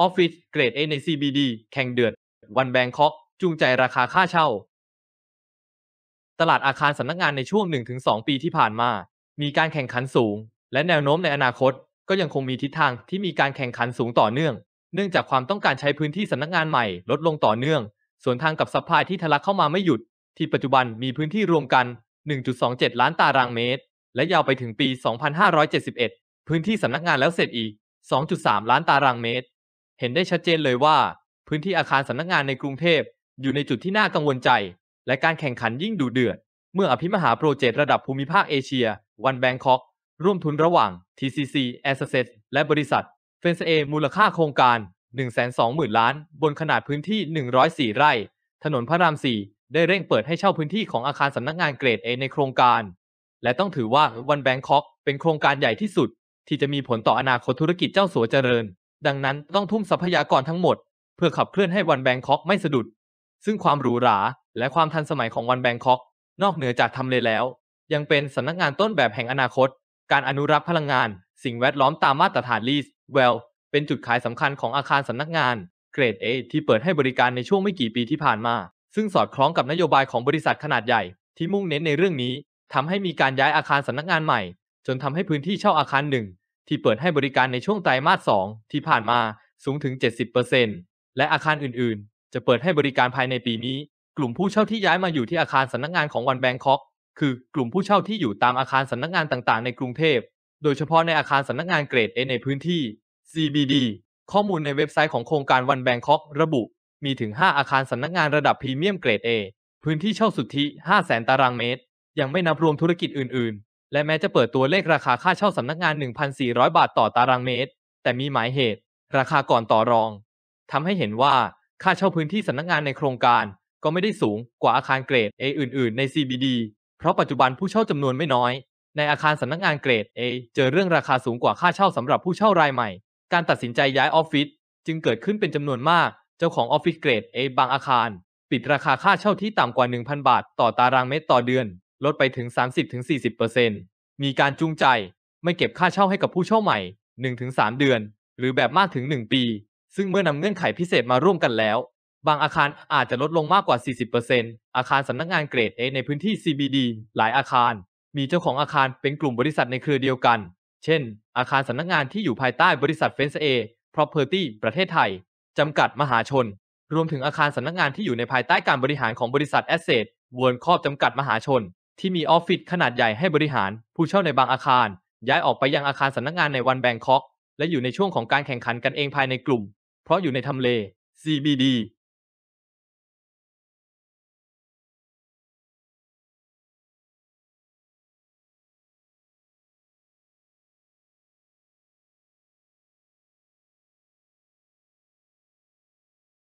ออฟฟิศเกรดเอใน CBD แข่งเดือด วันแบงคอกจูงใจราคาค่าเช่า ตลาดอาคารสำนักงานในช่วง 1-2 ปีที่ผ่านมา มีการแข่งขันสูง และแนวโน้มในอนาคต ก็ยังคงมีทิศทางที่มีการแข่งขันสูงต่อเนื่อง เนื่องจากความต้องการใช้พื้นที่สำนักงานใหม่ ลดลงต่อเนื่อง ส่วนทางกับสัพพายที่ทะลักเข้ามาไม่หยุดที่ปัจจุบันมีพื้นที่รวมกัน 1.27 ล้านตารางเมตร และยาวไปถึงปี 2571 พื้นที่สำนักงานแล้วเสร็จอีก 2.3 ล้านตารางเมตรเห็นได้ชัดเจนเลยว่า พื้นที่อาคารสำนักงานในกรุงเทพ อยู่ในจุดที่น่ากังวลใจ และการแข่งขันยิ่งดุเดือด เมื่ออภิมหาโปรเจกต์ระดับภูมิภาคเอเชียวันแบงคอกร่วมทุนระหว่าง TCC Assets และบริษัทเฟนเอมูลค่าโครงการ 120,000 ล้าน บนขนาดพื้นที่ 104 ไร่ ถนนพระราม4ได้เร่งเปิดให้เช่าพื้นที่ของอาคารสำนักงานเกรด A ในโครงการ และต้องถือว่าวันแบงคอกเป็นโครงการใหญ่ที่สุด ที่จะมีผลต่ออนาคตธุรกิจเจ้าสัวเจริญดังนั้นต้องทุ่มทรัพยากรทั้งหมด เพื่อขับเคลื่อนให้วันแบงคอกไม่สะดุด ซึ่งความหรูหรา และความทันสมัยของวันแบงคอก นอกเหนือจากทำเลแล้ว ยังเป็นสำนักงานต้นแบบแห่งอนาคต การอนุรักษ์พลังงาน สิ่งแวดล้อมตามมาตรฐานลีสเวลเป็นจุดขายสำคัญของอาคารสำนักงานเกรด A ที่เปิดให้บริการในช่วงไม่กี่ปีที่ผ่านมา ซึ่งสอดคล้องกับนโยบายของบริษัทขนาดใหญ่ ที่มุ่งเน้นในเรื่องนี้ทำให้มีการย้ายอาคารสำนักงานใหม่ จนทำให้พื้นที่เช่าอาคารหนึ่งที่เปิดให้บริการในช่วงไตรมาส 2 ที่ผ่านมาสูงถึง 70%และอาคารอื่น ๆ จะเปิดให้บริการภายในปีนี้กลุ่มผู้เช่าที่ย้ายมาอยู่ที่อาคารสำนักงงานของวันแบงคอก คือกลุ่มผู้เช่าที่อยู่ตามอาคารสำนักงงานต่าง ๆ ในกรุงเทพโดยเฉพาะในอาคารสำนักงงานเกรดเอในพื้นที่ CBD ข้อมูลในเว็บไซต์ของโครงการวันแบงคอกระบุ มีถึง 5 อาคารสำนักงงานระดับพรีเมียมเกรด A พื้นที่เช่าสุทธิ 500,000 ตารางเมตรยังไม่นับรวมธุรกิจอื่นและแม้จะเปิดตัวเลขราคาค่าเช่าสำนักงาน 1,400 บาทต่อตารางเมตร แต่มีหมายเหตุ ราคาก่อนต่อรอง ทำให้เห็นว่าค่าเช่าพื้นที่สำนักงานในโครงการ ก็ไม่ได้สูงกว่าอาคารเกรด A อื่นๆ ใน CBD เพราะปัจจุบันผู้เช่าจำนวนไม่น้อย ในอาคารสำนักงานเกรด A เจอเรื่องราคาสูงกว่าค่าเช่าสำหรับผู้เช่ารายใหม่ การตัดสินใจย้ายออฟฟิศจึงเกิดขึ้นเป็นจำนวนมาก เจ้าของออฟฟิศเกรด A บางอาคาร ปิดราคาค่าเช่าที่ต่ำกว่า 1,000 บาทต่อตารางเมตรต่อเดือนลดไปถึง 30-40%มีการจูงใจไม่เก็บค่าเช่าให้กับผู้เช่าใหม่ 1-3 เดือน หรือแบบมากถึง 1 ปี ซึ่งเมื่อนำเงื่อนไขพิเศษมาร่วมกันแล้ว บางอาคารอาจจะลดลงมากกว่า 40%อาคารสำนักงานเกรด A ในพื้นที่ CBD หลายอาคาร มีเจ้าของอาคารเป็นกลุ่มบริษัทในเครือเดียวกัน เช่น อาคารสำนักงานที่อยู่ภายใต้บริษัทเฟนซ์เอพพรอเพอร์ตี้ประเทศไทยจำกัดมหาชน รวมถึงอาคารสำนักงานที่อยู่ในภายใต้การบริหารของบริษัทแอสเซทเวิร์นครอบจำกัดมหาชนที่มีออฟฟิศขนาดใหญ่ให้บริหาร ผู้เช่าในบางอาคาร ย้ายออกไปยังอาคารสำนักงานในวันแบงคอกและอยู่ในช่วงของการแข่งขันกันเองภายในกลุ่ม เพราะอยู่ในทำเล CBD